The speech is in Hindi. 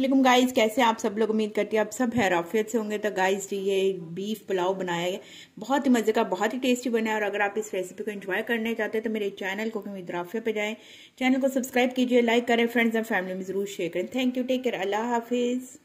वालेकुम गाइज कैसे आप सब लोग उम्मीद करती है आप सब हैराफियत से होंगे तो गाइज ये बीफ पुलाव बनाया है बहुत ही मज़े का बहुत ही टेस्टी बना है और अगर आप इस रेसिपी को एंजॉय करने चाहते हैं तो मेरे चैनल को विद राफिया पे जाएं चैनल को सब्सक्राइब कीजिए लाइक करें फ्रेंड्स एंड फैमिली में ज़रूर शेयर करें थैंक यू टेक केयर अल्लाह हाफिज़